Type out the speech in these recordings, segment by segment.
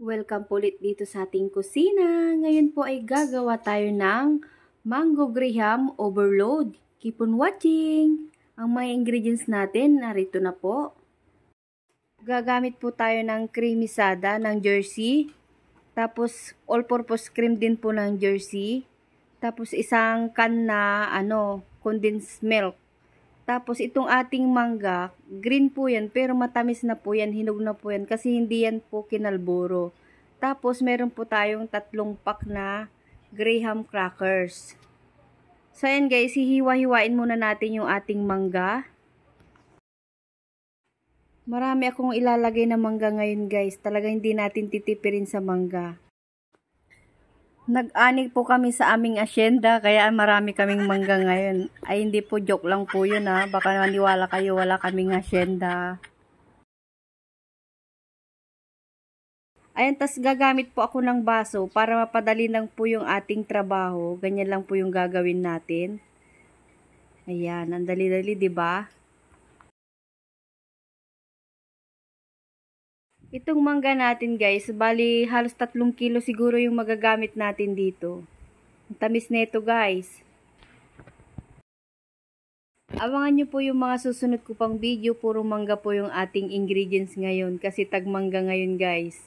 Welcome po ulit dito sa ating kusina. Ngayon po ay gagawa tayo ng mango graham overload. Keep on watching! Ang mga ingredients natin, narito na po. Gagamit po tayo ng creamisada ng jersey. Tapos, all-purpose cream din po ng jersey. Tapos, isang can na, ano, condensed milk. Tapos itong ating mangga, green po yan pero matamis na po yan, hinog na po yan kasi hindi yan po kinalburo. Tapos meron po tayong tatlong pack na graham crackers. So ayan guys, hihiwa-hiwain muna natin yung ating mangga. Marami akong ilalagay na mangga ngayon guys. Talaga hindi natin titipirin sa mangga. Nag-anig po kami sa aming asyenda, kaya marami kaming mangga ngayon. Ay, hindi po joke lang po yun ha. Ah. Baka maniwala kayo, wala kaming asyenda. Ayan, tas gagamit po ako ng baso para mapadali lang po yung ating trabaho. Ganyan lang po yung gagawin natin. Ayan, ang dali-dali, ba? Diba? Itong mangga natin guys, bali halos 3 kilo siguro yung magagamit natin dito. Ang tamis nito guys. Abangan nyo po yung mga susunod ko pang video, puro mangga po yung ating ingredients ngayon kasi tagmangga ngayon guys.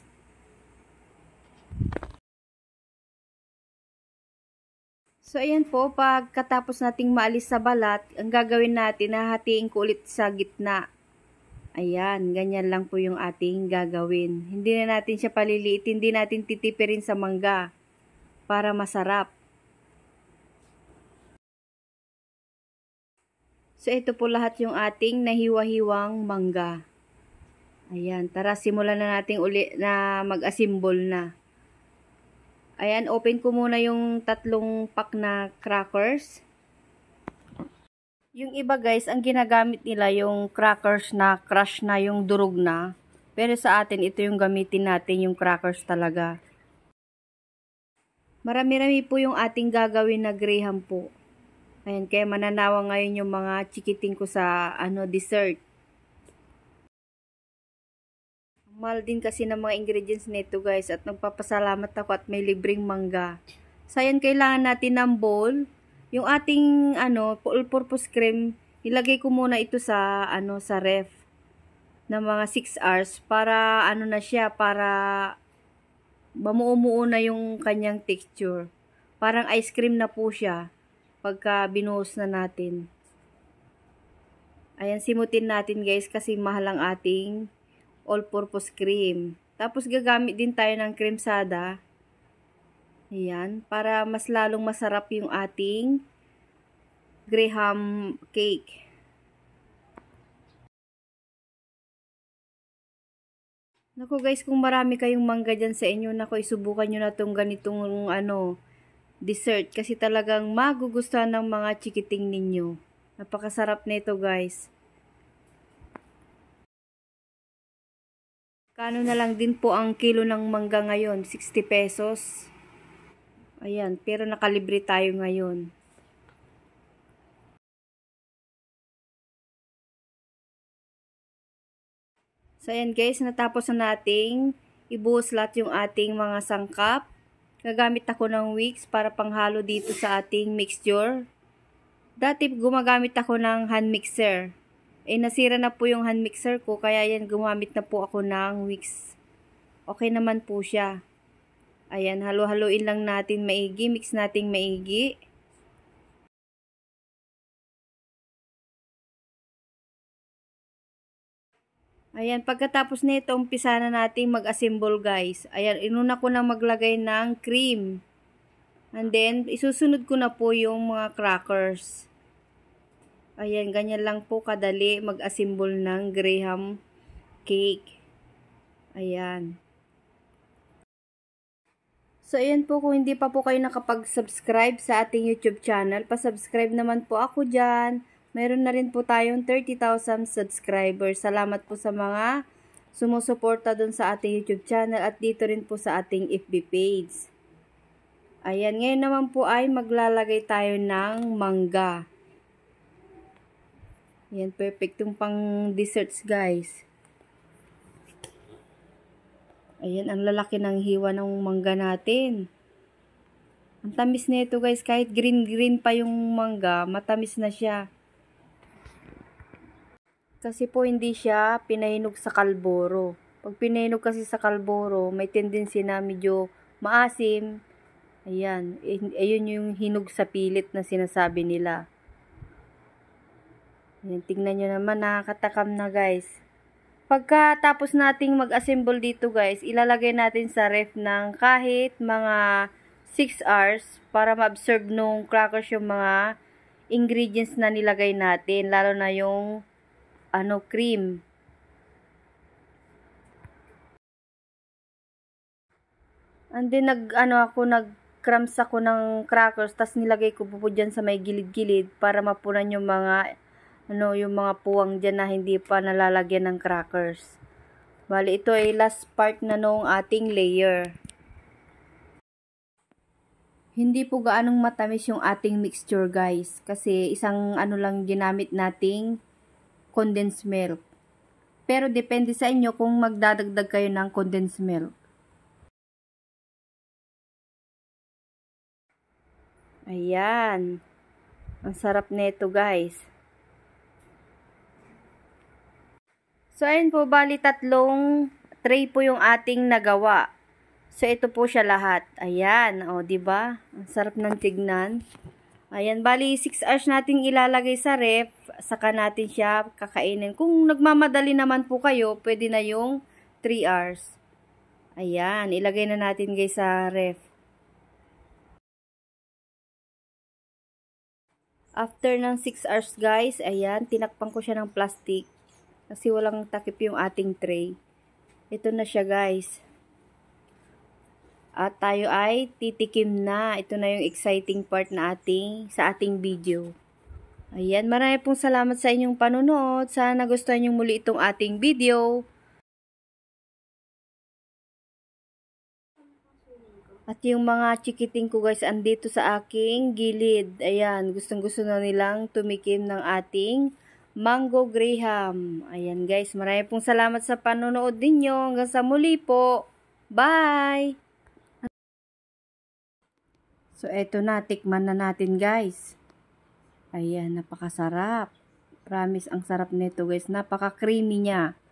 So ayan po, pagkatapos nating maalis sa balat, ang gagawin natin, hahatiin ko ulit sa gitna Ayan, ganyan lang po yung ating gagawin. Hindi na natin siya paliliit, hindi natin titipirin sa mangga para masarap. So, ito po lahat yung ating nahiwa-hiwang mangga. Ayan, tara simulan na natin uli na mag-assemble na. Ayan, open ko muna yung tatlong pack na crackers. Yung iba guys, ang ginagamit nila yung crackers na crush na yung durog na. Pero sa atin, ito yung gamitin natin, yung crackers talaga. Marami-rami po yung ating gagawin na graham po. Ayan, kaya mananawa ngayon yung mga chikiting ko sa ano dessert. Mahal din kasi ng mga ingredients nito guys at nagpapasalamat ako at may libreng mangga. Sayan so, kailangan natin ng bowl, yung ating ano, all-purpose cream, ilagay ko muna ito sa ano sa ref na mga 6 hours para ano na siya para mamuumuo na yung kanyang texture. Parang ice cream na po siya pagka binuhos na natin. Ayan, simutin natin guys kasi mahal ang ating all-purpose cream. Tapos gagamit din tayo ng cream sada Ayan, para mas lalong masarap yung ating graham cake. Nako guys, kung marami kayong mangga dyan sa inyo, nako isubukan nyo na tong ganitong ano, dessert. Kasi talagang magugustuhan ng mga chikiting ninyo. Napakasarap nito na guys. Kano na lang din po ang kilo ng mangga ngayon? 60 pesos. Ayan, pero nakalibre tayo ngayon. So, ayan guys, natapos na nating ibuhos lahat yung ating mga sangkap. Gagamit ako ng wicks para panghalo dito sa ating mixture. Dati gumagamit ako ng hand mixer. Eh, nasira na po yung hand mixer ko, kaya yan, gumamit na po ako ng wicks. Okay naman po siya. Ayan, halo-haloin lang natin maigi. Mix natin maigi. Ayan, pagkatapos nito, umpisa na natin mag-assemble guys. Ayan, inuna ko na maglagay ng cream. And then, isusunod ko na po yung mga crackers. Ayan, ganyan lang po kadali mag-assemble ng graham cake. Ayan. So, ayan po, kung hindi pa po kayo nakapag-subscribe sa ating YouTube channel, pa-subscribe naman po ako dyan. Meron na rin po tayong 30,000 subscribers. Salamat po sa mga sumusuporta don sa ating YouTube channel at dito rin po sa ating FB page. Ayan, ngayon naman po ay maglalagay tayo ng mangga. Ayan, perfectong pang desserts guys. Ayan, ang lalaki ng hiwa ng mangga natin. Ang tamis nito guys, kahit green-green pa yung mangga, matamis na siya. Kasi po hindi siya pinahinog sa kalboro. Pag pinahinog kasi sa kalboro, may tendency na medyo maasim. Ayan, eh, ayun yung hinog sa pilit na sinasabi nila. Ayan, tingnan nyo naman, nakakatakam na guys. Pagkatapos nating mag-assemble dito guys, ilalagay natin sa ref ng kahit mga 6 hours para ma-absorb nung crackers yung mga ingredients na nilagay natin, lalo na yung ano cream. And then nag ano ako nag crumbs ako ng crackers, tas nilagay ko po, po sa may gilid-gilid para mapunan yung mga ano, yung mga puwang dyan na hindi pa nalalagyan ng crackers. Bali, ito ay last part na nung ating layer. Hindi po gaanong matamis yung ating mixture guys. Kasi isang ano lang ginamit nating condensed milk. Pero depende sa inyo kung magdadagdag kayo ng condensed milk. Ayan. Ang sarap nito guys. So, ayun po, bali tatlong tray po yung ating nagawa. So, ito po siya lahat. Ayan, o, oh, ba diba? Ang sarap ng tignan. Ayan, bali 6 hours natin ilalagay sa ref, saka natin siya kakainin. Kung nagmamadali naman po kayo, pwede na yung 3 hours. Ayan, ilagay na natin guys sa ref. After ng 6 hours guys, ayan, tinakpan ko siya ng plastic. Kasi walang takip yung ating tray. Ito na siya guys. At tayo ay titikim na. Ito na yung exciting part na ating, sa ating video. Ayan, marami pong salamat sa inyong panonood. Sana nagustuhan nyo muli itong ating video. At yung mga chikiting ko guys, andito sa aking gilid. Ayan, gustong gusto na nilang tumikim ng ating Mango Graham. Ayan guys, marami pong salamat sa panonood ninyo. Hanggang sa muli po. Bye! So, eto na. Tikman na natin guys. Ayan, napakasarap. Promise, ang sarap nito guys. Napaka-creamy niya.